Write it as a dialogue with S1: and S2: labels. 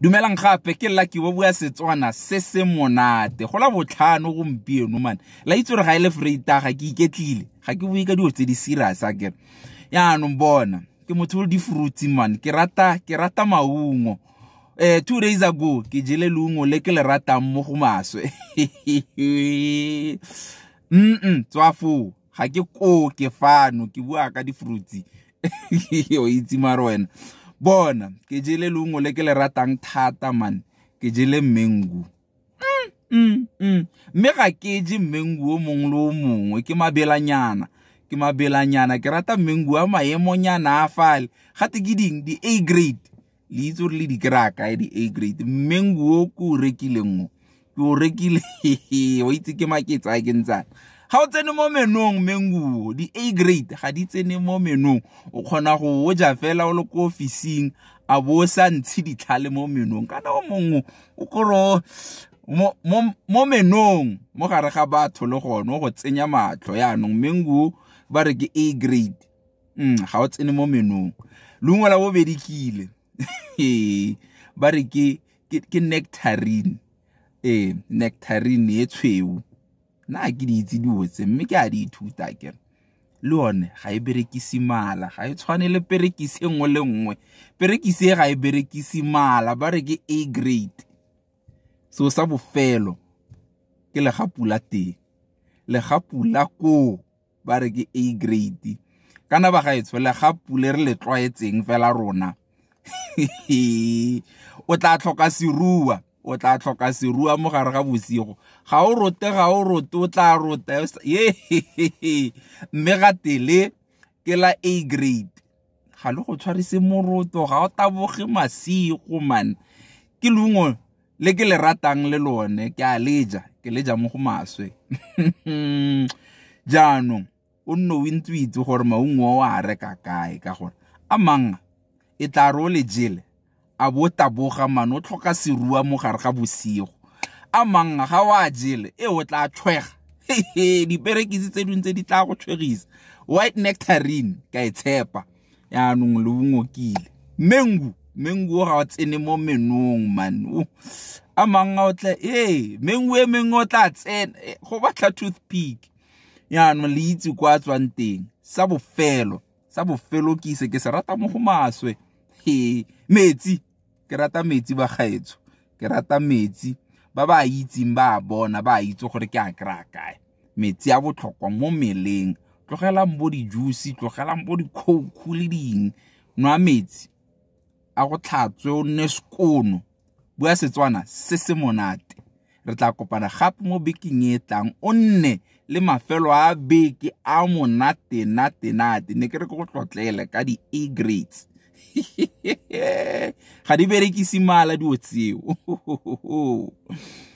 S1: dumelang gape ke lla ke bo bua setswana se se monate go la botlhano gompieno mane la itse gore ga e le freita ga ke iketlile ga ke bue ka dilo tse di serious a yaanong bona ke motho le di-fruitsi mane ke rata ke rata maungo eh, two days ago ke jele leungo le ke le ratang mo go maswe mm foo ga ke ko ke fano ke bua ka di-fruitsi o itse mare wena bona ke jele lengwe le ke le ratang thata man ke jele mengu mm, mm, mm. mme ga ke je mengu o mongwe le o mongwe ke mabelanyana ke mabelanyana ke rata mengu a maemonyana a fale gate ke ding di-a grade le itse gore le dikrakae di-a grade mengu o ke o rekileng o ke o rekile o itse ke maketsa a ke ntsana ga o tsene mo menong menguo di-a grade ga di tsene mo menong o kgona go oja fela o le ko ofising a bo o sa ntshe ditlhale mo menong kana o mongwe o koro mo, mo, mo menong mo gare ga batho le gone go tsenya matlho yaanong menguo ba re ke a grade mm, ga o tsene mo menong lengwe la bobedi kile ba re ke nectarine ee nectarine e tshweu nna ke di itse di botse mme ke a di ithuta kere le one ga e berekise mala ga e tshwane le perekise nngwe le nngwe perekise e ga e berekise mala ba re ke a grade seo sa bofelo ke legapula teng legapula koo ba re ke a grade kana ba gaetsho legapule re le tlwaetseng fela rona o tla tlhoka serua o tla tlhoka serua mo gare ga bosigo ga o rote ga o rote o tla rota ye mme ga tele ke la a grade ga le go tshwarise moroto ga o taboge masigo man ke lungo le ke le ratang le lone ke a leja ke leja mo go maswe jaanong o nne o ntse o itse gore maungo o a reka kae ka gore a manga e tla re o le jele a bo taboga mane o tlhoka serua mo gare ga bosigo a manga ga o a jele e o tla tshwega hehe diperekisi tse dingwe tse di tla go tshwegisa white nectarine ka e tshepa yaanong le bongokile mengu mengu o ga o tsene mo menong mane a manga o tla ee mengu e mengwe o tla tsena e, go batla tooth peak yaanong le itse kwa tswang teng sa bofelo sa bofelo ke ise ke se rata mo go maswe he metsi ke rata metsi ba gaetso ke rata metsi ba ba itseng ba bona ba itse gore ke a kry-a kae metsi a botlhokwa mo meleng tlogelang bo di-juice tlogelang bo dikhouku le ding nwa metsi a go tlhatswe o nne sekono bua setswana se se monate re tla kopana gape mo bekeng e tlang o nne le mafelo a beke a monatenatenate ne ke re ke go tlotlele ka di-a grades ga di berekise mala dio tseo